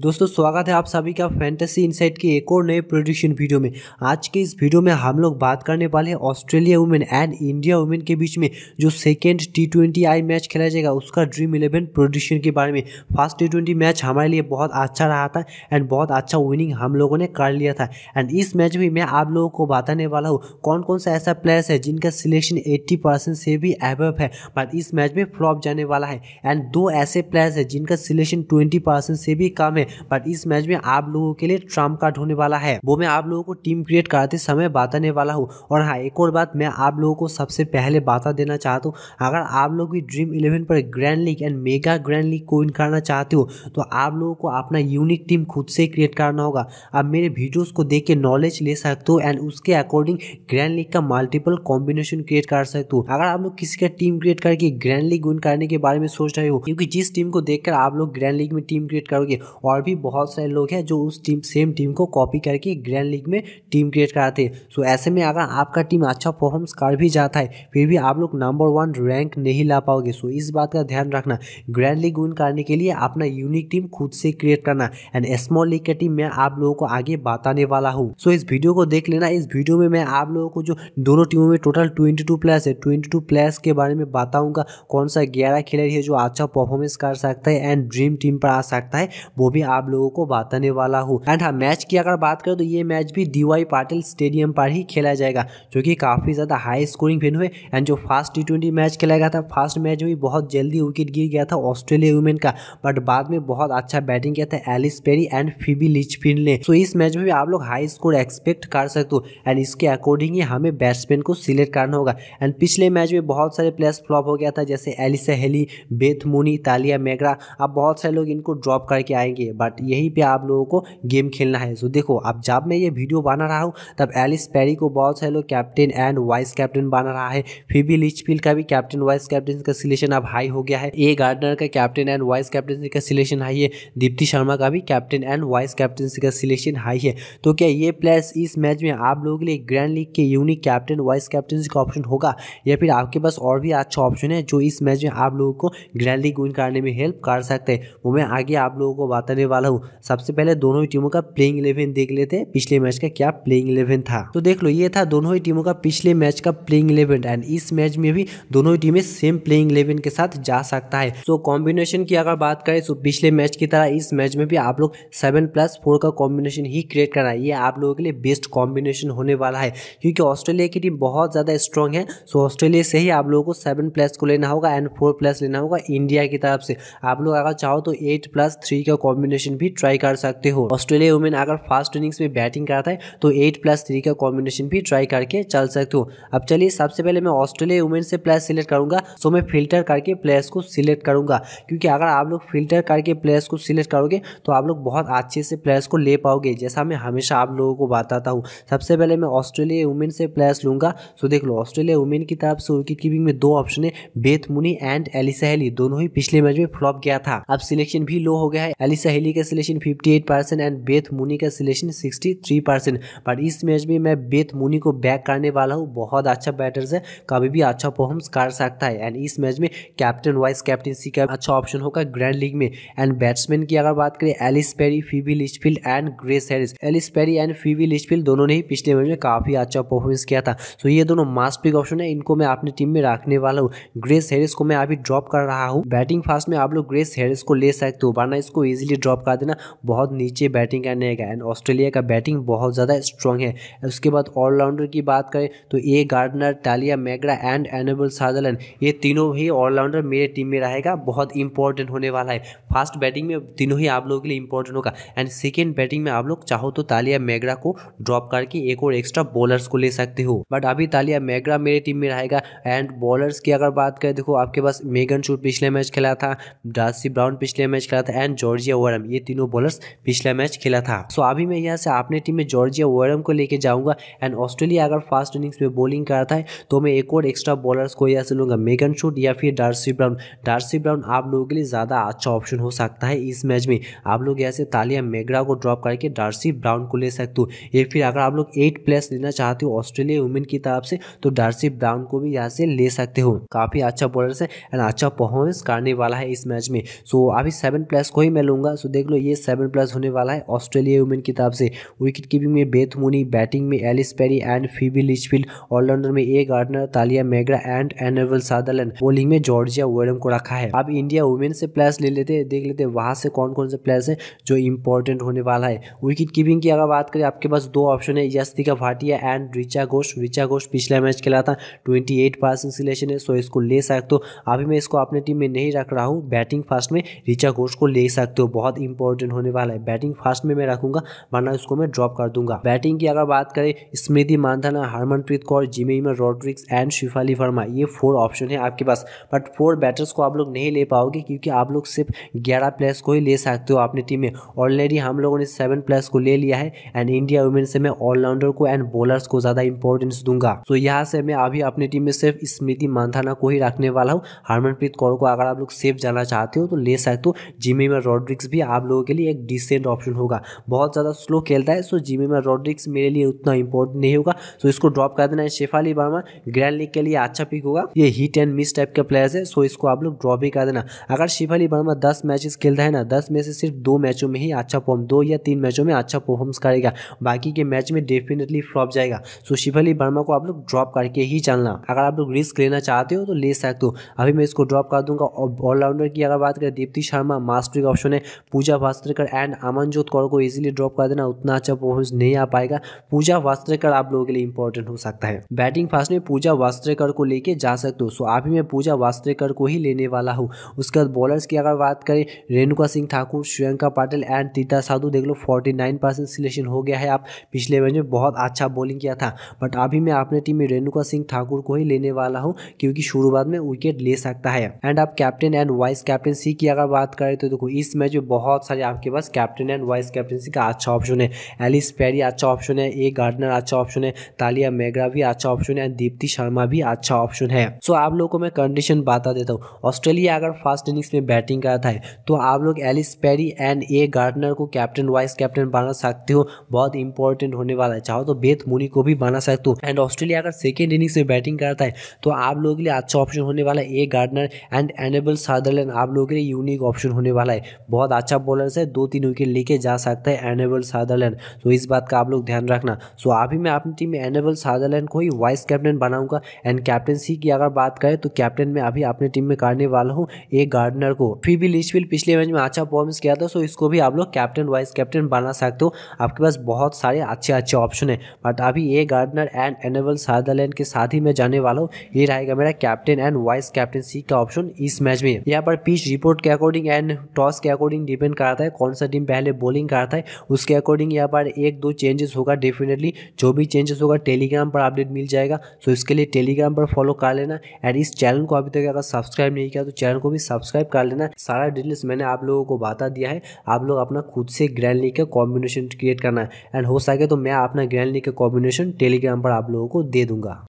दोस्तों स्वागत है आप सभी का फैंटेसी इनसाइट के एक और नए प्रोडिक्शन वीडियो में आज के इस वीडियो में हम लोग बात करने वाले हैं Australia women and India women के बीच में जो second T twenty I match खेला जाएगा उसका ड्रीम इलेवन प्रोडिक्शन के बारे में फर्स्ट टी ट्वेंटी मैच हमारे लिए बहुत अच्छा रहा था एंड बहुत अच्छा विनिंग हम लोगों ने कर लिया था एंड इस मैच में मैं आप लोगों को बताने वाला हूँ कौन कौन सा ऐसा प्लेयर्स है जिनका सिलेक्शन एट्टी से भी एबव है बट इस मैच में फ्लॉप जाने वाला है एंड दो ऐसे प्लेयर्स है जिनका सिलेक्शन ट्वेंटी से भी कम है में बट इस मैच में आप लोगों के लिए ट्रम्प कार्ड होने वाला है वो मैं आप लोगों को टीम क्रिएट कराते समय बताने वाला हूँ और हाँ एक और बात मैं आप लोगों को सबसे पहले बाता देना चाहता हूँ अगर आप लोग भी ड्रीम इलेवन पर grand league and mega grand league को इन करना चाहते हो तो आप लोगों को अपना यूनिक टीम खुद से क्रिएट करना होगा आप मेरे वीडियोज को देख के नॉलेज ले सकते हो एंड उसके अकॉर्डिंग ग्रैंड लीग का मल्टीपल कॉम्बिनेशन क्रिएट कर सकते हो अगर आप लोग किसी का टीम क्रिएट करके ग्रैंड लीग विन करने के बारे में सोच रहे हो क्योंकि जिस टीम को देखकर आप लोग ग्रैंड लीग में टीम क्रिएट करोगे और भी बहुत सारे लोग हैं जो उस टीम सेम टीम को कॉपी करके ग्रैंड लीग में टीम क्रिएट कराते हैं सो ऐसे में अगर आपका टीम अच्छा परफॉर्मेंस कर भी जाता है फिर भी आप लोग नंबर वन रैंक नहीं ला पाओगे सो इस बात का ध्यान रखना ग्रैंड लीग विन करने के लिए अपना यूनिक टीम खुद से क्रिएट करना एंड स्मॉल लीग का टीम मैं आप लोगों को आगे बताने वाला हूँ सो इस वीडियो को देख लेना इस वीडियो में मैं आप लोगों को जो दोनों टीमों में टोटल ट्वेंटी टू प्लेयर्स है ट्वेंटी टू प्लेयर्स के बारे में बताऊंगा कौन सा ग्यारह खिलाड़ी है जो अच्छा परफॉर्मेंस कर सकता है एंड ड्रीम टीम पर आ सकता है वो भी भी आप लोगों को बताने वाला हूँ एंड हाँ मैच की अगर बात करें तो ये मैच भी डी पाटिल स्टेडियम पर ही खेला जाएगा जो कि काफ़ी ज़्यादा हाई स्कोरिंग वेन्यू हुए एंड जो फास्ट टी मैच खेला गया था फास्ट मैच में बहुत जल्दी विकेट गिर गया था ऑस्ट्रेलिया वुमेन का बट बाद में बहुत अच्छा बैटिंग किया था Ellyse Perry and Phoebe Litchfield ने सो इस मैच में भी आप लोग हाई स्कोर एक्सपेक्ट कर सकते हो एंड इसके अकॉर्डिंग ही हमें बैट्समैन को सिलेक्ट करना होगा एंड पिछले मैच में बहुत सारे प्लेयर्स फ्लॉप हो गया था जैसे Alyssa Healy Beth Mooney Tahlia McGrath अब बहुत सारे लोग इनको ड्रॉप करके आएंगे बट यहीं पे आप लोगों को गेम खेलना है सो देखो अब जब मैं ये वीडियो बना रहा हूँ तब एलिस पैरी को बहुत सारे लोग कैप्टन एंड वाइस कैप्टन बना रहा है फिर भी फील्ड का भी कैप्टन वाइस कैप्टन का सिलेक्शन अब हाई हो गया है ए गार्डनर का कैप्टन एंड वाइस कैप्टन का सिलेक्शन हाई है दीप्ति शर्मा का भी कैप्टन एंड वाइस कैप्टन का सिलेक्शन हाई है तो क्या ये प्लेयर्स इस मैच में आप लोगों के लिए ग्रैंड लीग के यूनिक कैप्टन वाइस कैप्टन का ऑप्शन होगा या फिर आपके पास और भी अच्छा ऑप्शन है जो इस मैच में आप लोगों को ग्रैंड लीग विन करने में हेल्प कर सकते हैं वो मैं आगे आप लोगों को बताने करने वाला हूँ सबसे पहले दोनों ही टीमों का प्लेइंग इलेवन देख लेते हैं पिछले मैच का क्या प्लेइंग इलेवन था तो देख लो ये था दोनों ही टीमों का पिछले मैच का प्लेइंग इलेवन एंड इस मैच में भी दोनों ही टीमें सेम प्लेइंग इलेवन के साथ जा सकता है सो तो कॉम्बिनेशन की अगर बात करें तो पिछले मैच की तरह इस मैच में भी आप लोग सेवन प्लस फोर का कॉम्बिनेशन ही क्रिएट करना है ये आप लोगों के लिए बेस्ट कॉम्बिनेशन होने वाला है क्योंकि ऑस्ट्रेलिया की टीम बहुत ज़्यादा स्ट्रॉन्ग है सो तो ऑस्ट्रेलिया से ही आप लोगों को सेवन प्लस को लेना होगा एंड फोर प्लस लेना होगा इंडिया की तरफ से आप लोग अगर चाहो तो एट प्लस थ्री का कॉम्बिनेशन कॉम्बिनेशन भी ट्राई कर सकते हो ऑस्ट्रेलिया वुमेन अगर फास्ट इनिंग्स में बैटिंग करता है तो एट प्लस थ्री का कॉम्बिनेशन भी ट्राई करके चल सकते हो अब चलिए सबसे पहले मैं ऑस्ट्रेलिया वुमेन से प्लेस सिलेक्ट करूंगा सो मैं फिल्टर करके प्लेयर्स को सिलेक्ट करूंगा क्योंकि अगर आप लोग फिल्टर करके प्लेयर्स को सिलेक्ट करोगे तो आप लोग बहुत अच्छे से प्लेयर्स को ले पाओगे जैसा मैं हमेशा आप लोगों को बताता हूँ सबसे पहले मैं ऑस्ट्रेलिया वुमेन से प्लेयर्स लूंगा सो देख लो ऑस्ट्रेलिया वुमेन की तरफ से विकेट कीपिंग में दो ऑप्शन है Beth Mooney and Alyssa Healy दोनों ही पिछले मैच में फ्लॉप गया था अब सिलेक्शन भी लो हो गया है एलिसा डेली का selection 58 percent and Beth Mooney का सिलेक्शन 63 परसेंट बट इस मैच में मैं बेथ मुनी को बैक करने वाला हूँ बहुत अच्छा बैटर है कभी भी अच्छा परफॉर्मेंस कर सकता है एंड इस मैच में कैप्टन वाइस कैप्टनसी का अच्छा ऑप्शन होगा ग्रैंड लीग में एंड बैट्समैन की अगर बात करें Ellyse Perry Phoebe Litchfield and Grace Harris Ellyse Perry and Phoebe Litchfield दोनों ने ही पिछले मैच में काफ़ी अच्छा परफॉर्मेंस किया था तो ये दोनों मास्ट पिक ऑप्शन है इनको मैं अपनी टीम में रखने वाला हूँ ग्रेस हैरिस को मैं अभी ड्रॉप कर रहा हूँ बैटिंग फास्ट में आप लोग ग्रेस हैरिस को ले सकते हो वरना इसको इजिली ड्रॉप ड्रॉप कर देना बहुत नीचे बैटिंग करने का एंड ऑस्ट्रेलिया का बैटिंग बहुत ज़्यादा स्ट्रॉन्ग है उसके बाद ऑलराउंडर की बात करें तो A Gardner Tahlia McGrath and Annabel Sutherland ये तीनों ही ऑलराउंडर मेरे टीम में रहेगा बहुत इंपॉर्टेंट होने वाला है फास्ट बैटिंग में तीनों ही आप लोगों के लिए इंपॉर्टेंट होगा एंड सेकेंड बैटिंग में आप लोग चाहो तो तालिया मैगड़ा को ड्रॉप करके एक और एक्स्ट्रा बॉलर्स को ले सकते हो बट अभी तालिया मैगड़ा मेरे टीम में रहेगा एंड बॉलर्स की अगर बात करें देखो आपके पास मेगन शूट पिछले मैच खेला था डासी ब्राउन पिछले मैच खेला था एंड जॉर्जिया वरम ये तीनों बॉलर्स पिछला मैच खेला था सो अभी मैं यहाँ से अपने टीम में जॉर्जिया वरम को लेके जाऊंगा एंड ऑस्ट्रेलिया अगर फास्ट इनिंग्स में बॉलिंग कर रहा है तो मैं एक और एक्स्ट्रा बॉलर्स को यहाँ से लूंगा मेगन शूट या फिर डार्सी ब्राउन डार्सी ब्राउन आप लोगों के लिए ज़्यादा अच्छा ऑप्शन हो सकता है इस मैच में आप लोग यहाँ से तालिया मेगरा को ड्रॉप करके डार्सी ब्राउन को ले सकते हो या फिर अगर आप लोग एट प्लेस लेना चाहते हो ऑस्ट्रेलिया वुमेन की तरफ से तो डार्सी ब्राउन को भी यहाँ से ले सकते हो काफ़ी अच्छा बॉलर है एंड अच्छा परफॉर्मेंस करने वाला है इस मैच में सो अभी सेवन प्लेस को ही मैं लूँगा प्लस देख लो ये सेवन प्लस होने वाला है ऑस्ट्रेलिया वुमेन की तरफ से विकेट कीपिंग में बेथ मुनी बैटिंग में Ellyse Perry and Phoebe Litchfield allrounder में A Gardner Tahlia McGrath and Annabel Sutherland bowling में जॉर्जिया वर्डम को रखा है अब इंडिया वुमेन से प्लेयर्स ले लेते हैं देख लेते वहाँ से कौन कौन से प्लेयर्स है जो इंपॉर्टेंट होने वाला है विकेट कीपिंग की अगर बात करें आपके पास दो ऑप्शन है यस्तिका भाटिया एंड रिचा घोष रिचा घोष पिछला मैच खेला था ट्वेंटी एट परसेंट सिलेक्शन है सो इसको ले सकते हो अभी मैं इसको अपने टीम में नहीं रख रहा हूँ बैटिंग फास्ट में रिचा घोष को ले सकते हो बहुत बहुत इंपॉर्टेंट होने वाला है बैटिंग फास्ट में मैं रखूंगा वरना उसको मैं ड्रॉप कर दूंगा बैटिंग की अगर बात करें स्मृति मानधाना हरमनप्रीत कौर जिमेमर रॉड्रिक्स एंड शिफाली वर्मा ये फोर ऑप्शन है आपके पास बट फोर बैटर्स को आप लोग नहीं ले पाओगे क्योंकि आप लोग सिर्फ ग्यारह प्लेयर्स को ही ले सकते हो अपनी टीम में ऑलरेडी हम लोगों ने सेवन प्लेयर्स को ले लिया है एंड इंडिया वुमेन से मैं ऑलराउंडर को एंड बॉलर्स को ज़्यादा इंपॉर्टेंस दूंगा तो यहाँ से मैं अभी अपनी टीम में सिर्फ स्मृति मानधाना को ही रखने वाला हूँ हरमनप्रीत कौर को अगर आप लोग सेफ जाना चाहते हो तो ले सकते हो जिमेमर रॉड्रिक्स भी आप लोगों के लिए एक डिसेंट ऑप्शन होगा बहुत ज़्यादा स्लो खेलता है सो जिमी में रॉड्रिक्स मेरे लिए उतना इंपॉर्टेंट नहीं होगा सो इसको ड्रॉप कर देना है शेफाली वर्मा ग्रैंड लीग के लिए अच्छा पिक होगा ये हिट एंड मिस टाइप का प्लेयर्स है सो इसको आप लोग ड्रॉप ही कर देना अगर शेफाली वर्मा दस मैचेस खेलता है ना दस में से सिर्फ दो मैचों में ही अच्छा परफॉर्म दो या तीन मैचों में अच्छा परफॉर्मेंस करेगा बाकी के मैच में डेफिनेटली फ्लॉप जाएगा सो शिफाली वर्मा को आप लोग ड्रॉप करके ही चलना अगर आप लोग रिस्क लेना चाहते हो तो ले सकते हो अभी मैं इसको ड्रॉप कर दूंगा ऑलराउंडर की अगर बात करें दीप्ति शर्मा मास्टरी ऑप्शन है पूजा भास्करकर एंड अमनजोत कौर को इजीली ड्रॉप कर देना उतना अच्छा परफॉर्मेंस नहीं आ पाएगा पूजा भास्करकर आप लोगों के लिए इंपॉर्टेंट हो सकता है बैटिंग फास्ट में पूजा वास्त्रेकर को लेके जा सकते हो सो आप ही मैं पूजा वास्त्रेकर को ही लेने वाला हूँ उसके बाद बॉलर्स की अगर बात करें रेणुका सिंह ठाकुर श्रियंका पाटिल एंड तीता साधु देख लो फोर्टी नाइन परसेंट सिलेक्शन हो गया है आप पिछले मैच में बहुत अच्छा बॉलिंग किया था बट अभी मैं अपने टीम में रेणुका सिंह ठाकुर को ही लेने वाला हूँ क्योंकि शुरुआत में विकेट ले सकता है एंड आप captain and vice captaincy की अगर बात करें तो देखो इस मैच में बहुत बहुत सारे आपके पास कैप्टन एंड वाइस कैप्टनसी का अच्छा ऑप्शन है एलिस पैरी अच्छा ऑप्शन है ए गार्डनर अच्छा ऑप्शन है तालिया मेगरा भी अच्छा ऑप्शन है एंड दीप्ति शर्मा भी अच्छा ऑप्शन है सो आप लोग को मैं कंडीशन बता देता हूँ ऑस्ट्रेलिया अगर फर्स्ट इनिंग्स में बैटिंग करता है तो आप लोग Ellyse Perry and A Gardner को कैप्टन वाइस कैप्टन बना सकते हो बहुत इंपॉर्टेंट होने वाला है चाहो तो बेथ मुनी को भी बना सकते हो एंड ऑस्ट्रेलिया अगर सेकेंड इनिंग्स में बैटिंग करता है तो आप लोगों के लिए अच्छा ऑप्शन होने वाला है A Gardner and Annabel Sutherland आप लोगों के लिए यूनिक ऑप्शन होने वाला है बहुत अच्छा अच्छा बॉलर से दो तीन विकेट लेके जा सकते हैं एनेबल सादरलैंड तो इस बात का आप लोग ध्यान रखना सो अभी मैं अपनी टीम में एनेबल सादरलैंड को ही वाइस कैप्टन बनाऊंगा एंड कैप्टनसी की अगर बात करें तो कैप्टन में अभी अपने टीम में करने वाला हूँ ए गार्डनर को फिर भी लिस्टविल पिछले मैच में अच्छा परफॉर्मेंस किया था सो इसको भी आप लोग कैप्टन वाइस कैप्टन बना सकते हो आपके पास बहुत सारे अच्छे अच्छे ऑप्शन है बट अभी A Gardner and Annabel Sutherland के साथ ही मैं जाने वाला हूँ ये रहेगा मेरा कैप्टन एंड वाइस कैप्टनसी का ऑप्शन इस मैच में यहाँ पर पिच रिपोर्ट के अकॉर्डिंग एंड टॉस के अकॉर्डिंग डिपेंड कराता है कौन सा टीम पहले बॉलिंग कराता है उसके अकॉर्डिंग यहाँ पर एक दो चेंजेस होगा डेफिनेटली जो भी चेंजेस होगा टेलीग्राम पर अपडेट मिल जाएगा सो so, इसके लिए टेलीग्राम पर फॉलो कर लेना एंड इस चैनल को अभी तक अगर सब्सक्राइब नहीं किया तो चैनल को भी सब्सक्राइब कर लेना सारा डिटेल्स मैंने आप लोगों को बता दिया है आप लोग अपना खुद से ग्रैंड लीग का कॉम्बिनेशन क्रिएट करना है एंड हो सके तो मैं अपना ग्रैंड लीग का कॉम्बिनेशन टेलीग्राम पर आप लोगों को दे दूंगा